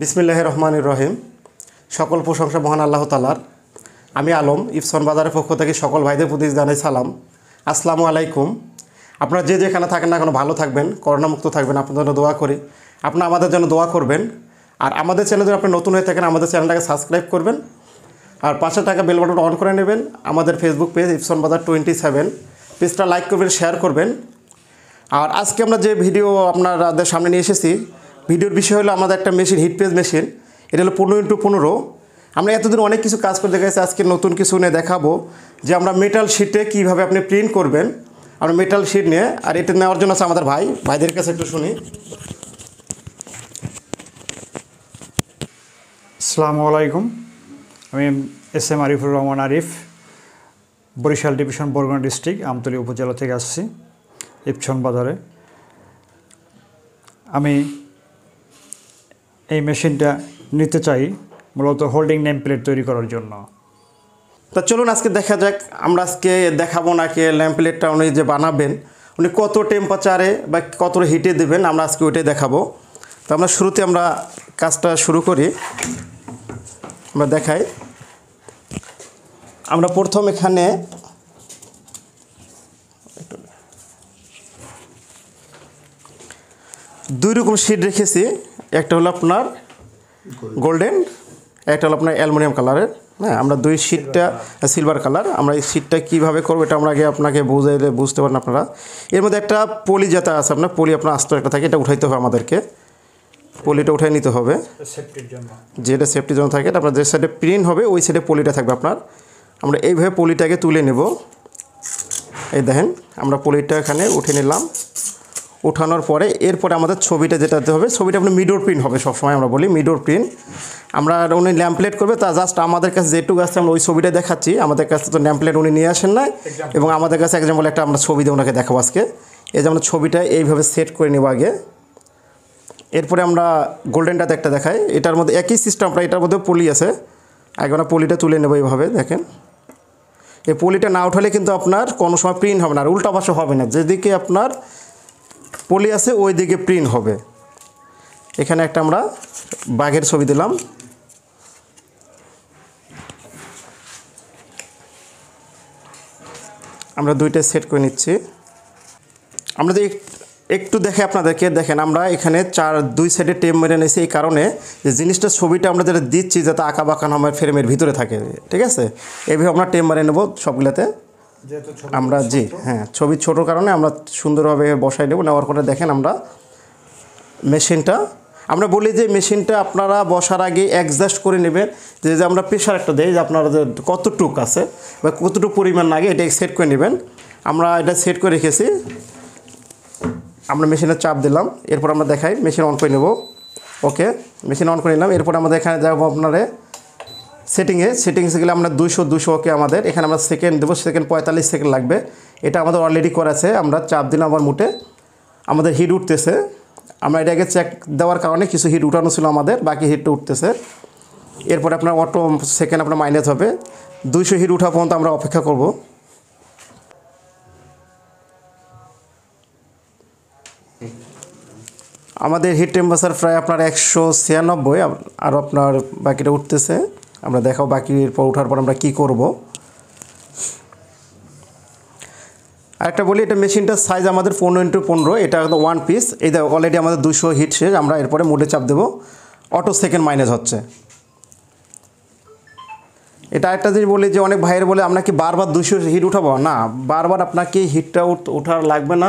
বিসমিল্লাহ রহমান রহিম সকল প্রশংসা মহান আল্লাহ তালার আমি আলম ইফসন বাজারের পক্ষ থেকে সকল ভাইদের প্রতি জানাই সালাম আসসালামু আলাইকুম আপনারা যে যেখানে থাকেন না কেন ভালো থাকবেন করোনামুক্ত থাকবেন আপনাদের জন্য দোয়া করি আপনারা আমাদের জন্য দোয়া করবেন আর আমাদের চ্যানেল যদি আপনি নতুন হয়ে থাকেন আমাদের চ্যানেলটাকে সাবস্ক্রাইব করবেন আর পাঁচশো টাকা বেল বাটন অন করে নেবেন আমাদের ফেসবুক পেজ ইফসন বাজার টোয়েন্টি সেভেন পেজটা লাইক করবেন শেয়ার করবেন আর আজকে আমরা যে ভিডিও আপনাদের সামনে নিয়ে এসেছি ভিডিওর বিষয় হলো আমাদের একটা মেশিন হিট পেজ মেশিন এটা হলো পনেরো ইন্টু পনেরো আমরা এতদিন অনেক কিছু কাজ করে দেখা আজকে নতুন কিছু নিয়ে দেখাবো যে আমরা মেটাল শিটে কীভাবে আপনি প্রিন্ট করবেন আমরা মেটাল শিট নিয়ে আর এটা নেওয়ার জন্য আছে আমাদের ভাই ভাইদের কাছে একটু শুনি আসসালামু আলাইকুম আমি S M Arifur Rahman Arif Barishal division Barguna district Amtali upazila থেকে আসছি ইপছন বাজারে আমি এই মেশিনটা নিতে চাই মূলত হোল্ডিং নেম প্লেট তৈরি করার জন্য তা চলুন আজকে দেখা যাক আমরা আজকে দেখাবো নাকি ল্যাম্প প্লেটটা উনি যে বানাবেন উনি কত টেম্পারেচারে বা কত হিটে দেবেন আমরা আজকে ওইটাই দেখাবো তো আমরা শুরুতে আমরা কাজটা শুরু করি আমরা দেখাই আমরা প্রথম এখানে দুই রকম শিট রেখেছি একটা হলো আপনার গোল্ডেন একটা হলো আপনার অ্যালুমিনিয়াম কালারের হ্যাঁ আমরা দুই সিটটা সিলভার কালার আমরা এই সিটটা কীভাবে করবো এটা আমরা আগে আপনাকে বুঝাইলে বুঝতে পারেন আপনারা এর মধ্যে একটা পলি যেটা আছে আপনার পলি আপনার আস্ত একটা থাকে এটা উঠাইতে হবে আমাদেরকে পলিটা উঠাই নিতে হবে যেটা সেফটির জন্য থাকে আপনার যে সাইডে প্রিন্ট হবে ওই সাইডে পলিটা থাকবে আপনার আমরা এইভাবে পলিটাকে তুলে নেব এই দেখেন আমরা পলিটা এখানে উঠে নিলাম উঠানোর পরে এরপরে আমাদের ছবিটা যেটাতে হবে ছবিটা আপনি মিডোর প্রিন্ট হবে সবসময় আমরা বলি মিডোর প্রিন্ট আমরা উনি ল্যাম্পলেট করবে তা জাস্ট আমাদের কাছে যেটুকু আসছে আমরা ওই ছবিটা দেখাচ্ছি আমাদের কাছে তো ল্যাম্পলেট উনি নিয়ে আসেন না এবং আমাদের কাছে একজাম্পল একটা আমরা ছবি দিয়ে ওনাকে দেখাবো আজকে এই যে আমরা ছবিটা এইভাবে সেট করে নেব আগে এরপরে আমরা গোল্ডেনটাতে একটা দেখাই এটার মধ্যে একই সিস্টেম আমরা এটার মধ্যে পলি আছে আগে আমরা পলিটা তুলে নেবো এইভাবে দেখেন এই পলিটা না উঠালে কিন্তু আপনার কোনো সময় প্রিন্ট হবে না আর উল্টা পাশে হবে না যেদিকে আপনার পলি আছে ওই দিকে প্রিন্ট হবে এখানে একটা আমরা বাঘের ছবি দিলাম আমরা দুইটা সেট করে নিচ্ছি আমরা যদি একটু দেখে আপনাদেরকে দেখেন আমরা এখানে চার দুই সাইডে টেপ মেরে নিয়েছি এই কারণে যে জিনিসটা ছবিটা আমরা যেটা দিচ্ছি যাতে আঁকা বাঁকা আমার ফ্রেমের ভিতরে থাকে ঠিক আছে এইভাবে আমরা টেপ মেরে নেবো সবগুলোতে আমরা জি হ্যাঁ ছবি ছোট কারণে আমরা সুন্দরভাবে বসাই নেব নেওয়ার পরে দেখেন আমরা মেশিনটা আমরা বলি যে মেশিনটা আপনারা বসার আগে অ্যাডজাস্ট করে নেবেন যে যে আমরা প্রেশার একটা দেই যে আপনারা যে কতটুক আছে বা কতটুকু পরিমাণ লাগে এটা সেট করে নেবেন আমরা এটা সেট করে রেখেছি আমরা মেশিনে চাপ দিলাম এরপর আমরা দেখাই মেশিন অন করে নেব ওকে মেশিন অন করে নিলাম এরপর আমাদের এখানে যাবো আপনারা সেটিংয়ে সেটিংস গেলে আমরা দুশো দুশোকে আমাদের এখানে আমরা সেকেন্ড দেবো সেকেন্ড পঁয়তাল্লিশ সেকেন্ড লাগবে এটা আমাদের অলরেডি করা আছে আমরা চাপ দিন আমার মুটে আমাদের হিট উঠতেছে আমরা এটাকে চেক দেওয়ার কারণে কিছু হিট উঠানো ছিল আমাদের বাকি হিটটা উঠতেছে এরপরে আপনার অটো সেকেন্ড আপনার মাইনাস হবে দুইশো হিট উঠা পর্যন্ত আমরা অপেক্ষা করব আমাদের হিট টেম্পারেচার প্রায় আপনার একশো ছিয়ানব্বই আর আপনার বাকিটা উঠতেছে আমরা দেখাও বাকি এরপর ওঠার পর আমরা কি করব আরেকটা বলি এটা মেশিনটার সাইজ আমাদের পনেরো ইন্টু পনেরো এটা একদম ওয়ান পিস এটা অলরেডি আমাদের দুশো হিট শেষ আমরা এরপরে মোডে চাপ দেবো অটো সেকেন্ড মাইনাস হচ্ছে এটা একটা জিনিস বলি যে অনেক ভাইয়ের বলে আপনাকে বারবার দুশো হিট উঠাবো না বারবার আপনাকে হিটটা ওঠার লাগবে না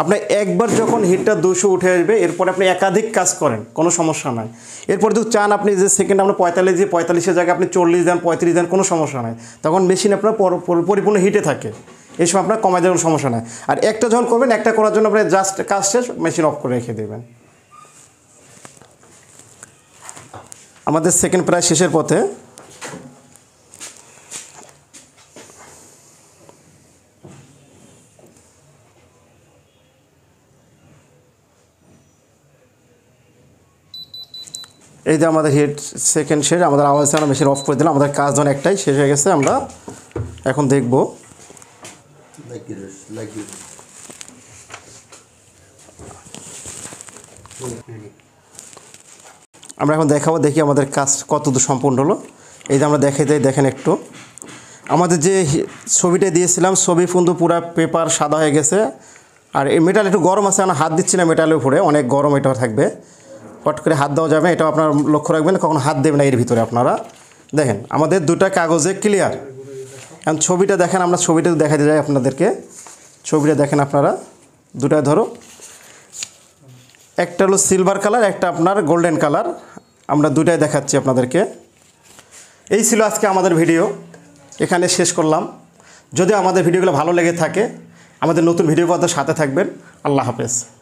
আপনার একবার যখন হিটটা দুশো উঠে আসবে এরপরে আপনি একাধিক কাজ করেন কোনো সমস্যা নাই এরপরে যদি চান আপনি যে সেকেন্ড আপনার পঁয়তাল্লিশ দিয়ে পঁয়তাল্লিশের জায়গায় আপনি চল্লিশ দেন পঁয়ত্রিশ দেন কোনো সমস্যা নাই তখন মেশিন আপনার পরিপূর্ণ হিটে থাকে এই সময় আপনার কমায় দেওয়ার সমস্যা নাই আর একটা যখন করবেন একটা করার জন্য আপনি জাস্ট কাজ শেষ মেশিন অফ করে রেখে দেবেন আমাদের সেকেন্ড প্রায় শেষের পথে এই যে আমাদের হেড সেকেন্ড শেড আমাদের আওয়াজ আমরা মেশিন অফ করে দিলাম আমাদের কাজ যখন একটাই শেষ হয়ে গেছে আমরা এখন দেখব আমরা এখন দেখাবো দেখি আমাদের কাজ কতদূর সম্পূর্ণ হলো এই যে আমরা দেখাই যাই দেখেন একটু আমাদের যে ছবিটা দিয়েছিলাম ছবি কিন্তু পুরো পেপার সাদা হয়ে গেছে আর এই মেটাল একটু গরম আছে আমরা হাত দিচ্ছি না মেটালের উপরে অনেক গরম এটা থাকবে পট করে হাত দেওয়া যাবে এটা আপনার লক্ষ্য রাখবেন কখনো হাত দেবেন না এর ভিতরে আপনারা দেখেন আমাদের দুটা কাগজে ক্লিয়ার এখন ছবিটা দেখেন আমরা ছবিটা দেখাতে যাই আপনাদেরকে ছবিটা দেখেন আপনারা দুটা ধরো একটা হলো সিলভার কালার একটা আপনার গোল্ডেন কালার আমরা দুটাই দেখাচ্ছি আপনাদেরকে এই ছিল আজকে আমাদের ভিডিও এখানে শেষ করলাম যদি আমাদের ভিডিওগুলো ভালো লেগে থাকে আমাদের নতুন ভিডিও পাওয়ার সাথে থাকবেন আল্লাহ হাফেজ